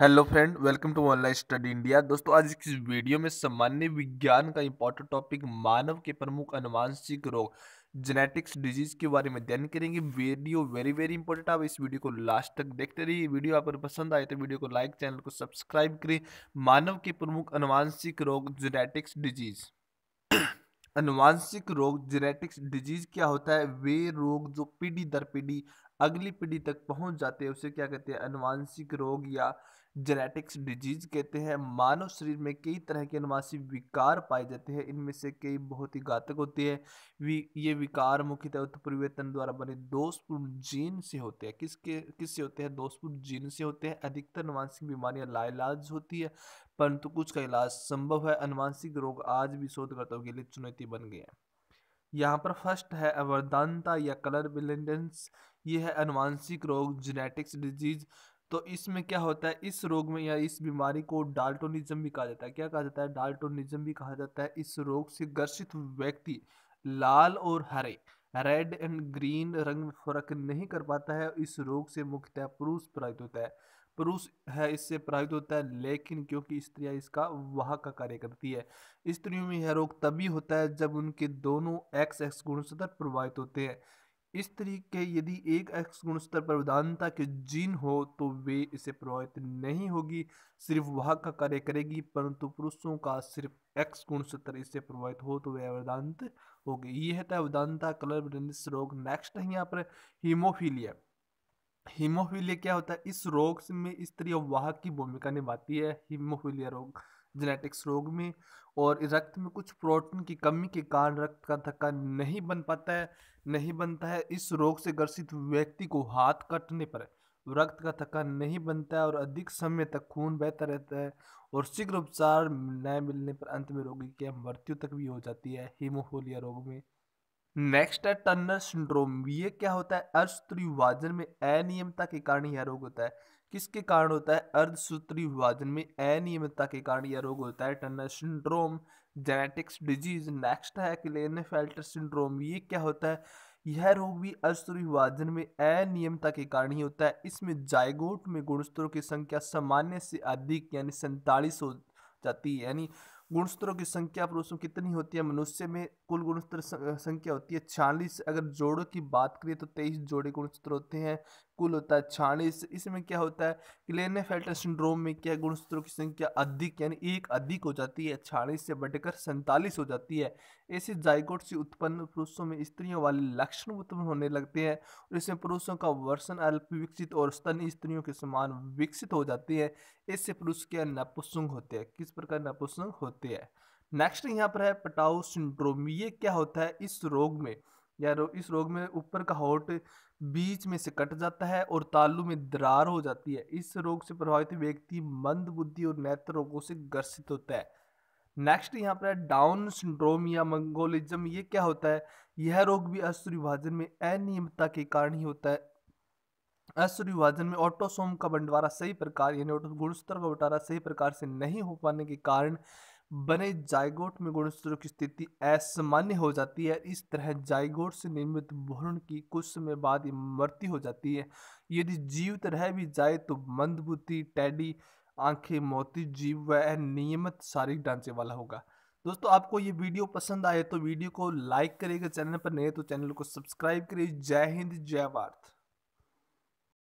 hello friend welcome to online study India दोस्तों आज इस वीडियो में सामान्य विज्ञान का इंपॉर्टेंट टॉपिक मानव के प्रमुख अनुवांशिक रोग जेनेटिक्स डिजीज के बारे में अध्ययन करेंगे वीडियो वेरी वेरी इंपॉर्टेंट आप इस वीडियो को लास्ट तक देखते रहिए वीडियो आप पसंद आए तो वीडियो को लाइक चैनल को सब्सक्राइब करें मानव के प्रमुख अनुवांशिक रोग जेनेटिक्स डिजीज़ अनुवांशिक रोग जेनेटिक्स डिजीज क्या होता है वे रोग जो पीढ़ी दर पीढ़ी अगली पीढ़ी तक पहुंच जाते हैं उसे क्या कहते हैं अनुवांशिक रोग या जेनेटिक्स डिजीज कहते हैं मानव शरीर में कई तरह के अनुवांशिक विकार पाए जाते हैं इनमें से कई बहुत ही घातक होते हैं वी ये विकार मुख्यतः उत्परिवर्तन द्वारा बने दोषपूर्ण जीन से होते हैं किसके किससे होते हैं दोषपूर्ण जीन से होते हैं अधिकतर अनुवांशिक बीमारियां लाइलाज होती है परंतु कुछ का इलाज संभव है अनुवांशिक रोग आज भी शोधकर्ताओं के लिए चुनौती बन गए हैं यहाँ पर फर्स्ट है अवरदानता या कलर बिलेंडेंस ये है अनुवांशिक रोग जेनेटिक्स डिजीज तो इसमें क्या होता है इस रोग में या इस बीमारी को डाल्टोनिज्म भी कहा जाता है क्या कहा जाता है डाल्टोनिज्म भी कहा जाता है इस रोग से ग्रसित व्यक्ति लाल और हरे रेड एंड ग्रीन रंग में फर्क नहीं कर पाता है इस रोग से मुख्यतः पुरुष प्रभावित होता है पुरुष है इससे प्रभावित होता है लेकिन क्योंकि स्त्रियां इसका वाह का कार्य करती है स्त्रियों में यह रोग तभी होता है जब उनके दोनों एक्स एक्स गुण प्रभावित होते हैं इस तरीके यदि एक एक्स गुणस्तर पर वेदांता के जीन हो तो वे इसे प्रभावित नहीं होगी सिर्फ वह का कार्य करेगी परंतु पुरुषों का सिर्फ एक्स गुणस्तर इससे प्रभावित हो तो वे वेदांत होगी यह था वेदांता कलर ब्रेनिस रोग नेक्स्ट है यहाँ पर हीमोफीलिया हीमोफीलिया क्या होता है इस रोग में स्त्री और वाहक की भूमिका निभाती है हीमोफीलिया रोग जेनेटिक्स रोग में और रक्त में कुछ प्रोटीन की कमी के कारण रक्त का थक्का नहीं बन पाता है नहीं बनता है इस रोग से ग्रसित व्यक्ति को हाथ कटने पर रक्त का थक्का नहीं बनता है और अधिक समय तक खून बहता रहता है और शीघ्र उपचार न मिलने पर अंत में रोगी की मृत्यु तक भी हो जाती है हीमोफोलिया रोग में नेक्स्ट है टर्नर सिंड्रोम ये क्या होता है अर्धसूत्री विभाजन में अनियमितता के कारण यह रोग होता है किसके कारण होता है अर्धसूत्री विभाजन में अनियमितता के कारण यह रोग होता है Turner syndrome genetics disease next है क्लेनफेल्टर सिंड्रोम ये क्या होता है यह रोग भी अर्धसूत्री विभाजन में अनियमितता के कारण ही होता है इसमें जायगोट में गुणस्तरों की संख्या सामान्य से अधिक यानी सैंतालीस हो जाती है यानी गुणस्तरों की संख्या पुरुषों कितनी होती है मनुष्य में कुल गुणस्तर संख्या होती है छियालीस अगर जोड़ों की बात करें तो तेईस जोड़े गुणस्तर होते हैं कुल होता है छियालीस इसमें क्या होता है क्लेने फेल्टर सिंड्रोम में क्या गुणसूत्रों की संख्या अधिक यानी एक अधिक हो जाती है छियालीस से बढ़कर सैंतालीस हो जाती है ऐसे जायकोट से उत्पन्न पुरुषों में स्त्रियों वाले लक्षण उत्पन्न होने लगते हैं और इसमें पुरुषों का वर्षण अल्प विकसित और स्तन स्त्रियों के समान विकसित हो जाती है इससे पुरुष के नपुसुंग होते हैं किस प्रकार नपुसुंग होते हैं नेक्स्ट यहाँ पर है पटाऊ सिंड्रोम ये क्या होता है इस रोग में या रो, इस रोग में ऊपर का होट बीच में से कट जाता है और तालू में दरार हो जाती है इस रोग से प्रभावित व्यक्ति मंद बुद्धि और नेत्र रोगों से ग्रसित होता है नेक्स्ट यहाँ पर है डाउन सिंड्रोम या मंगोलिज्म ये क्या होता है यह रोग भी अस्त्र विभाजन में अनियमितता के कारण ही होता है अस्त्र विभाजन में ऑटोसोम का बंटवारा सही प्रकार यानी गुणस्तर का बंटवारा सही प्रकार से नहीं हो पाने के कारण बने जायगोट में गुणसूत्रों की स्थिति असामान्य हो जाती है इस तरह जायगोट से निर्मित भ्रूण की कुछ समय बाद मृत्यु हो जाती है यदि जीवित रह भी जाए तो मंदबुद्धि टैडी आंखें मोती जीव व नियमित शारीरिक ढांचे वाला होगा दोस्तों आपको ये वीडियो पसंद आए तो वीडियो को लाइक करिएगा चैनल पर नए तो चैनल को सब्सक्राइब करिए जय हिंद जय भारत